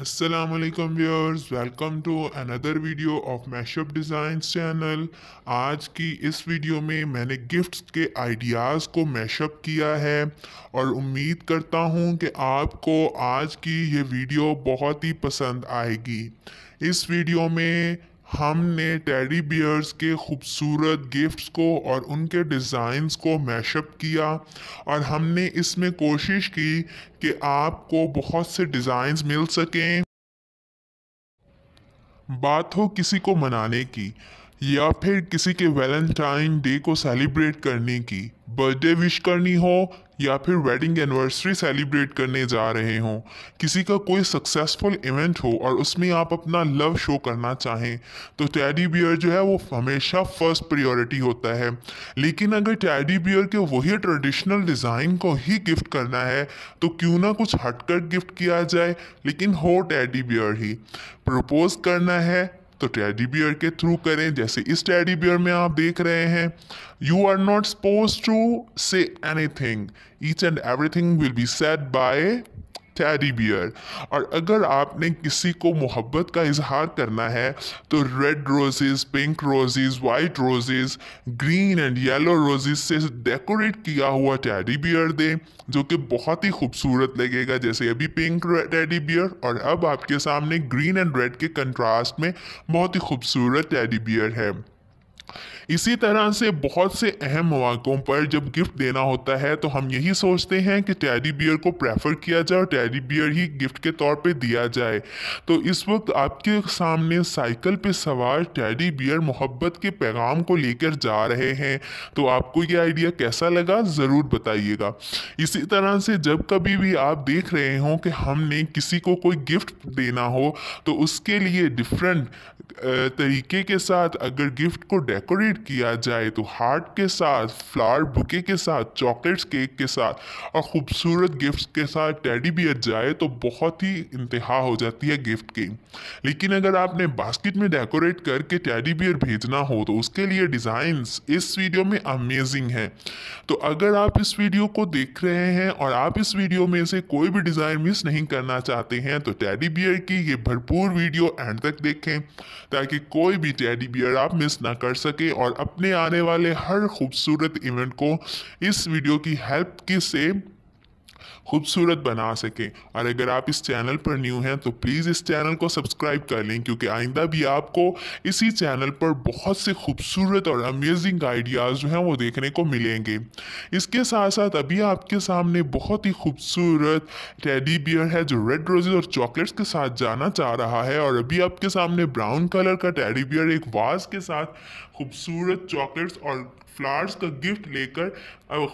Aslam viewers welcome to another video of mashup design channel आज की इस वीडियो में मैंने गिफ्ट्स के आइडियाज़ को मैशअप किया है और उम्मीद करता हूँ कि आपको आज की ये वीडियो बहुत ही पसंद आएगी इस वीडियो में हमने टेडी बियर्स के खूबसूरत गिफ्ट्स को और उनके डिज़ाइंस को मैशअप किया और हमने इसमें कोशिश की कि आपको बहुत से डिज़ाइंस मिल सकें बात हो किसी को मनाने की या फिर किसी के वैलेंटाइन डे को सेलिब्रेट करने की बर्थडे विश करनी हो या फिर वेडिंग एनिवर्सरी सेलिब्रेट करने जा रहे हों किसी का कोई सक्सेसफुल इवेंट हो और उसमें आप अपना लव शो करना चाहें तो टैडी बियर जो है वो हमेशा फर्स्ट प्रायोरिटी होता है लेकिन अगर टैडी बियर के वही ट्रेडिशनल डिज़ाइन को ही गिफ्ट करना है तो क्यों ना कुछ हटकर गिफ्ट किया जाए लेकिन हो टैडी बियर ही प्रपोज करना है तो टैडी बियर के थ्रू करें जैसे इस टेडी बियर में आप देख रहे हैं you are not suppose to say anything each and everything will be said by teddy bear और अगर आपने किसी को मोहब्बत का इजहार करना है तो red roses pink roses white roses green and yellow roses से डेकोरेट किया हुआ टैडी बियर दें जो कि बहुत ही खूबसूरत लगेगा जैसे अभी पिंक टैडी बियर और अब आपके सामने ग्रीन एंड रेड के कंट्रास्ट में बहुत ही खूबसूरत टैडी बियर है इसी तरह से बहुत से अहम मौक़ों पर जब गिफ्ट देना होता है तो हम यही सोचते हैं कि टैडी बियर को प्रेफर किया जाए और टैडी बियर ही गिफ्ट के तौर पे दिया जाए तो इस वक्त आपके सामने साइकिल पे सवार टैडी बियर मोहब्बत के पैगाम को लेकर जा रहे हैं तो आपको ये आइडिया कैसा लगा ज़रूर बताइएगा इसी तरह से जब कभी भी आप देख रहे हों कि हमने किसी को कोई गिफ्ट देना हो तो उसके लिए डिफरेंट तरीके के साथ अगर गिफ्ट को डेकोरेट किया जाए तो हार्ट के साथ फ्लावर बुके के साथ चॉकलेट्स केक के साथ और ख़ूबसूरत गिफ्ट्स के साथ टैडी बियर जाए तो बहुत ही इंतहा हो जाती है गिफ्ट की लेकिन अगर आपने बास्केट में डेकोरेट करके टैडी बियर भेजना हो तो उसके लिए डिज़ाइन इस वीडियो में अमेजिंग है तो अगर आप इस वीडियो को देख रहे हैं और आप इस वीडियो में से कोई भी डिज़ाइन मिस नहीं करना चाहते हैं तो टैडी बियर की ये भरपूर वीडियो एंड तक देखें ताकि कोई भी टैडी बियर आप मिस ना कर सके और अपने आने वाले हर खूबसूरत इवेंट को इस वीडियो की हेल्प की से खूबसूरत बना सकें और अगर आप इस चैनल पर न्यू हैं तो प्लीज़ इस चैनल को सब्सक्राइब कर लें क्योंकि आइंदा भी आपको इसी चैनल पर बहुत से खूबसूरत और अमेजिंग आइडियाज़ जो हैं वो देखने को मिलेंगे इसके साथ साथ अभी आपके सामने बहुत ही खूबसूरत टेडी बियर है जो रेड रोजेज और चॉकलेट्स के साथ जाना चाह रहा है और अभी आपके सामने ब्राउन कलर का टेडी बियर एक वाज के साथ खूबसूरत चॉकलेट्स और फ्लावर्स का गिफ्ट लेकर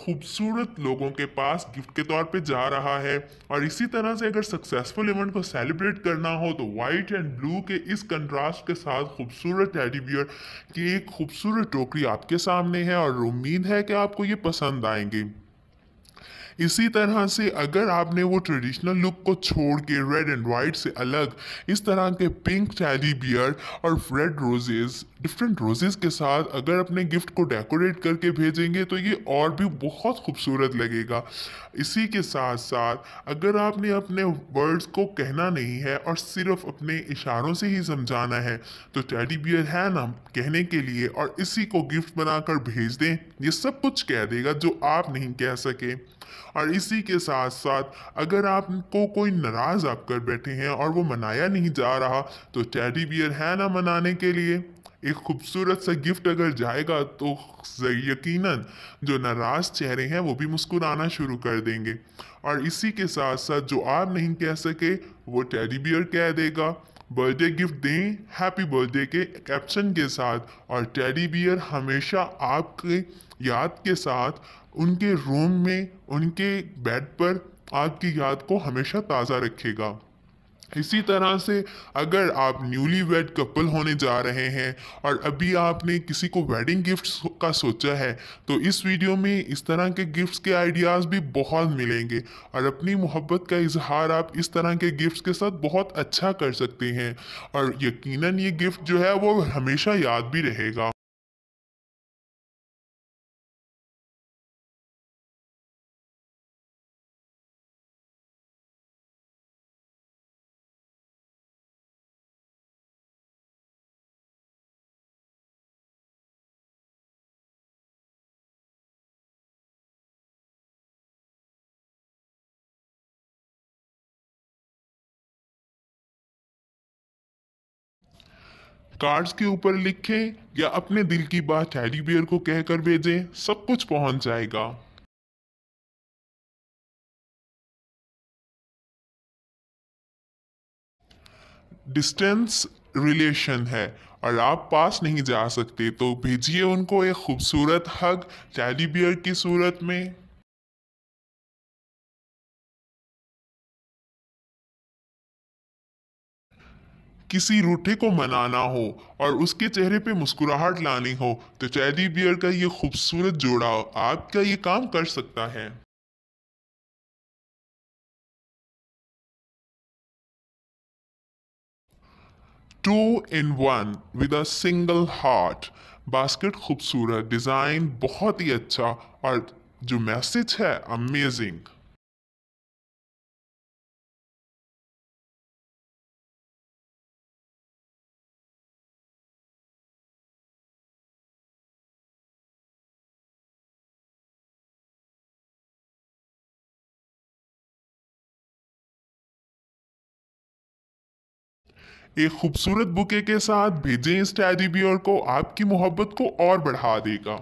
खूबसूरत लोगों के पास गिफ्ट के तौर पे जा रहा है और इसी तरह से अगर सक्सेसफुल इवेंट को सेलिब्रेट करना हो तो वाइट एंड ब्लू के इस कंट्रास्ट के साथ खूबसूरत बियर की एक खूबसूरत टोकरी आपके सामने है और उम्मीद है कि आपको ये पसंद आएंगे इसी तरह से अगर आपने वो ट्रेडिशनल लुक को छोड़ के रेड एंड वाइट से अलग इस तरह के पिंक टैली बियर और रेड रोजेज डिफरेंट रोजेस के साथ अगर अपने गिफ्ट को डेकोरेट करके भेजेंगे तो ये और भी बहुत खूबसूरत लगेगा इसी के साथ साथ अगर आपने अपने वर्ड्स को कहना नहीं है और सिर्फ अपने इशारों से ही समझाना है तो टैडी बियर है ना कहने के लिए और इसी को गिफ्ट बनाकर भेज दें ये सब कुछ कह देगा जो आप नहीं कह सके और इसी के साथ साथ अगर आपको कोई नाराज़ आप कर बैठे हैं और वो मनाया नहीं जा रहा तो टैडी बियर है ना मनाने के लिए एक खूबसूरत सा गिफ्ट अगर जाएगा तो यकीनन जो नाराज चेहरे हैं वो भी मुस्कुराना शुरू कर देंगे और इसी के साथ साथ जो आप नहीं कह सके वो टेडी बियर कह देगा बर्थडे गिफ्ट दें हैप्पी बर्थडे के कैप्शन के साथ और टेडी बियर हमेशा आपके याद के साथ उनके रूम में उनके बेड पर आपकी याद को हमेशा ताज़ा रखेगा इसी तरह से अगर आप न्यूली वेड कपल होने जा रहे हैं और अभी आपने किसी को वेडिंग गिफ्ट्स का सोचा है तो इस वीडियो में इस तरह के गिफ्ट्स के आइडियाज़ भी बहुत मिलेंगे और अपनी मोहब्बत का इजहार आप इस तरह के गिफ्ट्स के साथ बहुत अच्छा कर सकते हैं और यकीनन ये गिफ्ट जो है वो हमेशा याद भी रहेगा कार्ड्स के ऊपर लिखें या अपने दिल की बात टेडी बियर को कहकर भेजें सब कुछ पहुंच जाएगा डिस्टेंस रिलेशन है और आप पास नहीं जा सकते तो भेजिए उनको एक खूबसूरत हग टेडी बियर की सूरत में किसी रूठे को मनाना हो और उसके चेहरे पे मुस्कुराहट लानी हो तो चैदी बियर का ये खूबसूरत जोड़ा आपका ये काम कर सकता है two in one with a single heart basket खूबसूरत डिज़ाइन बहुत ही अच्छा और जो मैसेज है अमेजिंग एक खूबसूरत बुके के साथ भेजें इस टैडी बियर को आपकी मोहब्बत को और बढ़ा देगा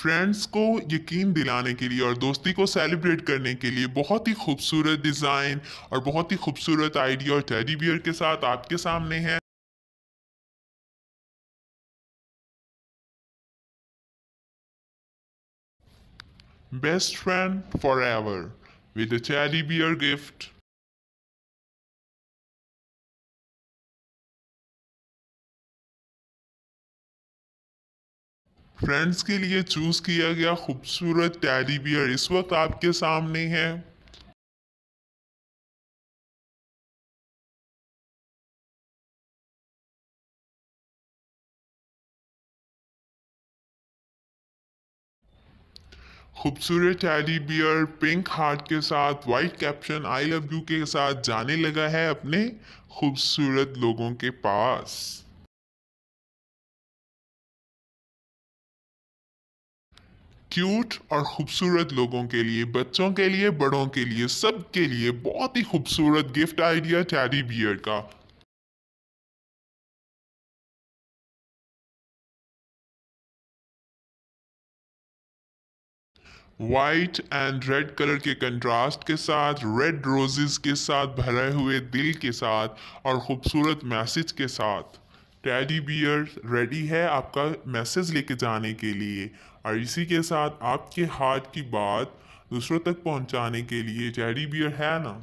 फ्रेंड्स को यकीन दिलाने के लिए और दोस्ती को सेलिब्रेट करने के लिए बहुत ही खूबसूरत डिज़ाइन और बहुत ही खूबसूरत आइडिया और टेडी बियर के साथ आपके सामने है Best Friend Forever with a teddy bear gift. Friends के लिए चूज़ किया गया खूबसूरत टैडी बियर इस वक्त आपके सामने है खूबसूरत टैडी बियर पिंक हार्ट के साथ white caption I love you के साथ जाने लगा है अपने खूबसूरत लोगों के पास क्यूट और खूबसूरत लोगों के लिए बच्चों के लिए बड़ों के लिए सब के लिए बहुत ही खूबसूरत गिफ्ट आइडिया टैडी बियर का वाइट एंड रेड कलर के कंट्रास्ट के साथ रेड रोजेस के साथ भरे हुए दिल के साथ और खूबसूरत मैसेज के साथ टैडी बियर रेडी है आपका मैसेज लेके जाने के लिए और इसी के साथ आपके हार्ट की बात दूसरों तक पहुंचाने के लिए टैडी बियर है ना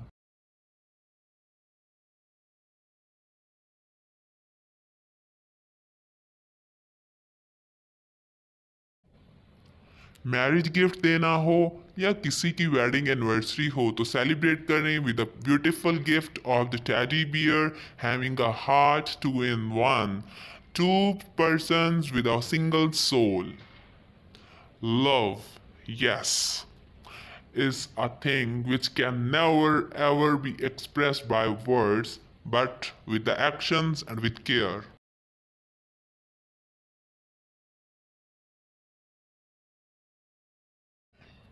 मैरिज गिफ्ट देना हो या किसी की वेडिंग एनिवर्सरी हो तो सेलिब्रेट करें with a beautiful gift of the teddy bear having a heart two in one two person with a single soul love yes is a thing which can never ever be express by words but with the actions and with care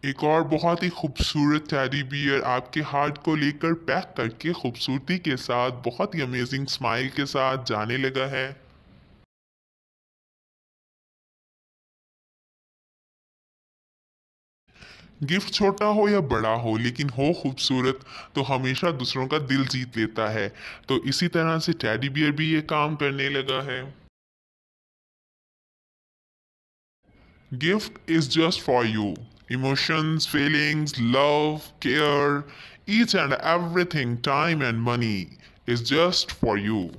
एक और बहुत ही खूबसूरत teddy beer आपके heart को लेकर pack करके खूबसूरती के साथ बहुत ही अमेजिंग स्माइल के साथ जाने लगा है गिफ्ट छोटा हो या बड़ा हो लेकिन हो खूबसूरत तो हमेशा दूसरों का दिल जीत लेता है तो इसी तरह से टैडी बियर भी ये काम करने लगा है gift is just for you Emotions, feelings, love, care, each and everything, time and money is just for you.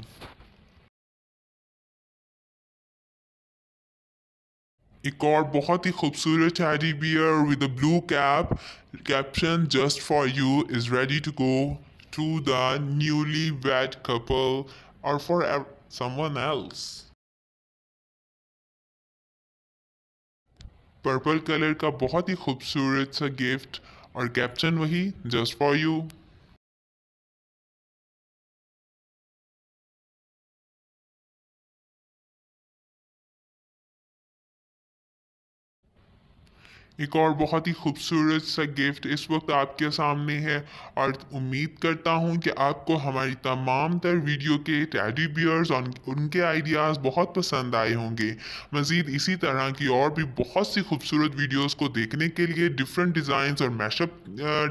एक और बहुत ही खूबसूरत teddy bear with a blue cap caption just for you is ready to go to the newly wed couple और for someone else purple colour का बहुत ही खूबसूरत सा गिफ्ट और कैप्शन वही जस्ट फॉर यू एक और बहुत ही खूबसूरत सा गिफ्ट इस वक्त आपके सामने है और उम्मीद करता हूँ कि आपको हमारी तमाम तर वीडियो के टैडी बियर्स और उनके आइडियाज़ बहुत पसंद आए होंगे मज़ीद इसी तरह की और भी बहुत सी खूबसूरत वीडियोस को देखने के लिए डिफरेंट डिज़ाइंस और मैशअप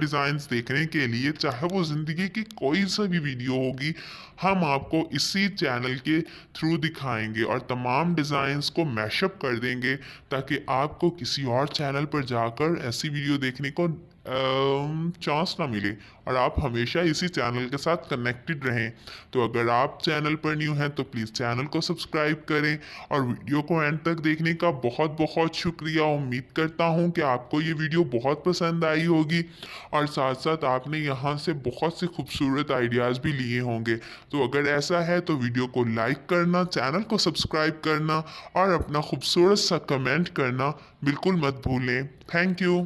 डिज़ाइंस देखने के लिए चाहे वो ज़िंदगी की कोई सा भी वीडियो होगी हम आपको इसी चैनल के थ्रू दिखाएंगे और तमाम डिज़ाइंस को मैशअप कर देंगे ताकि आपको किसी और चैनल पर जाकर ऐसी वीडियो देखने को चांस ना मिले और आप हमेशा इसी चैनल के साथ कनेक्टेड रहें तो अगर आप चैनल पर न्यू हैं तो प्लीज़ चैनल को सब्सक्राइब करें और वीडियो को एंड तक देखने का बहुत बहुत शुक्रिया उम्मीद करता हूं कि आपको ये वीडियो बहुत पसंद आई होगी और साथ साथ आपने यहाँ से बहुत से खूबसूरत आइडियाज़ भी लिए होंगे तो अगर ऐसा है तो वीडियो को लाइक करना चैनल को सब्सक्राइब करना और अपना खूबसूरत सा कमेंट करना बिल्कुल मत भूलें थैंक यू